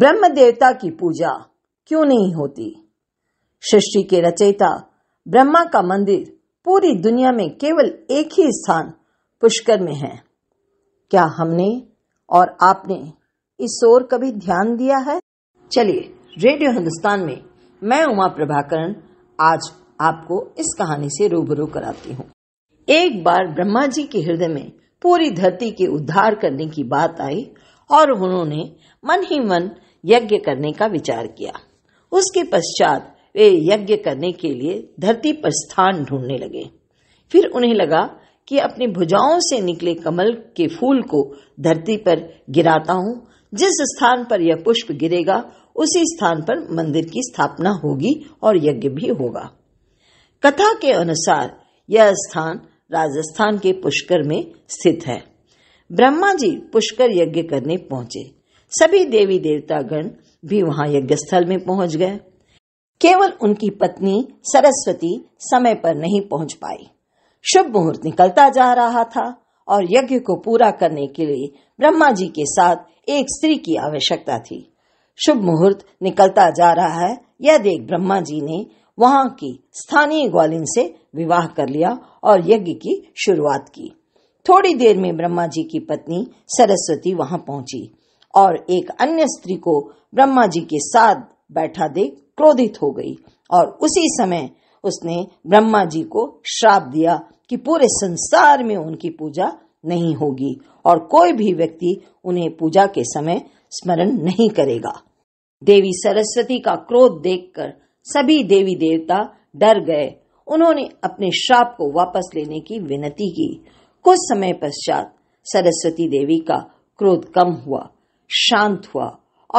ब्रह्म देवता की पूजा क्यों नहीं होती सृष्टि के रचयिता ब्रह्मा का मंदिर पूरी दुनिया में केवल एक ही स्थान पुष्कर में है क्या हमने और आपने इस ओर कभी ध्यान दिया है चलिए रेडियो हिंदुस्तान में मैं उमा प्रभाकरण आज आपको इस कहानी से रूबरू कराती हूँ एक बार ब्रह्मा जी के हृदय में पूरी धरती के उद्धार करने की बात आई और उन्होंने मन ही मन यज्ञ करने का विचार किया उसके पश्चात वे यज्ञ करने के लिए धरती पर स्थान ढूंढने लगे फिर उन्हें लगा कि अपनी भुजाओं से निकले कमल के फूल को धरती पर गिराता हूँ जिस स्थान पर यह पुष्प गिरेगा उसी स्थान पर मंदिर की स्थापना होगी और यज्ञ भी होगा कथा के अनुसार यह स्थान राजस्थान के पुष्कर में स्थित है ब्रह्मा जी पुष्कर यज्ञ करने पहुंचे सभी देवी देवता गण भी वहां यज्ञ स्थल में पहुंच गए केवल उनकी पत्नी सरस्वती समय पर नहीं पहुंच पाई शुभ मुहूर्त निकलता जा रहा था और यज्ञ को पूरा करने के लिए ब्रह्मा जी के साथ एक स्त्री की आवश्यकता थी शुभ मुहूर्त निकलता जा रहा है यह देख ब्रह्मा जी ने वहां की स्थानीय ग्वालिन से विवाह कर लिया और यज्ञ की शुरुआत की थोड़ी देर में ब्रह्मा जी की पत्नी सरस्वती वहां पहुंची और एक अन्य स्त्री को ब्रह्मा जी के साथ बैठा देख क्रोधित हो गई और उसी समय उसने ब्रह्मा जी को श्राप दिया कि पूरे संसार में उनकी पूजा नहीं होगी और कोई भी व्यक्ति उन्हें पूजा के समय स्मरण नहीं करेगा देवी सरस्वती का क्रोध देखकर सभी देवी देवता डर गए उन्होंने अपने श्राप को वापस लेने की विनती की कुछ समय पश्चात सरस्वती देवी का क्रोध कम हुआ शांत हुआ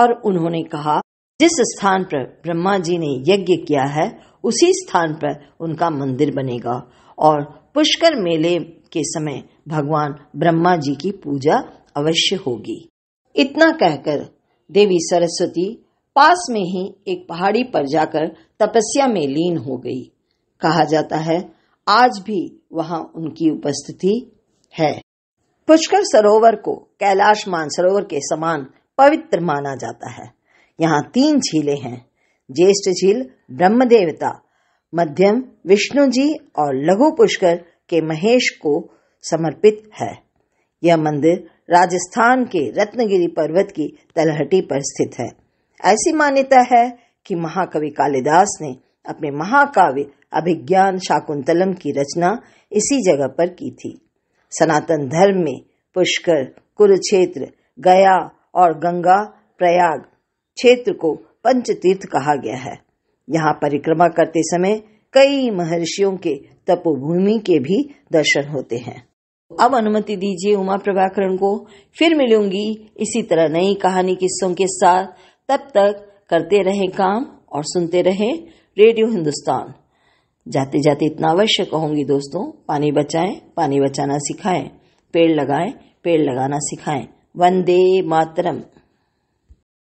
और उन्होंने कहा जिस स्थान पर ब्रह्मा जी ने यज्ञ किया है उसी स्थान पर उनका मंदिर बनेगा और पुष्कर मेले के समय भगवान ब्रह्मा जी की पूजा अवश्य होगी इतना कहकर देवी सरस्वती पास में ही एक पहाड़ी पर जाकर तपस्या में लीन हो गई कहा जाता है आज भी वहां उनकी उपस्थिति है पुष्कर सरोवर को कैलाश मानसरोवर के समान पवित्र माना जाता है यहाँ तीन झीलें हैं ज्येष्ठ झील ब्रह्म देवता मध्यम विष्णु जी और लघु पुष्कर के महेश को समर्पित है यह मंदिर राजस्थान के रत्नगिरी पर्वत की तलहटी पर स्थित है ऐसी मान्यता है कि महाकवि कालिदास ने अपने महाकाव्य अभिज्ञान शाकुंतलम की रचना इसी जगह पर की थी सनातन धर्म में पुष्कर कुरुक्षेत्र गया और गंगा प्रयाग क्षेत्र को पंचतीर्थ कहा गया है यहाँ परिक्रमा करते समय कई महर्षियों के तपोभूमि के भी दर्शन होते हैं अब अनुमति दीजिए उमा प्रभाकरण को फिर मिलूंगी इसी तरह नई कहानी किस्सों के साथ तब तक करते रहें काम और सुनते रहें रेडियो हिंदुस्तान जाते जाते इतना अवश्य कहूंगी दोस्तों पानी बचाएं पानी बचाना सिखाएं पेड़ लगाएं पेड़ लगाना सिखाएं वंदे मातरम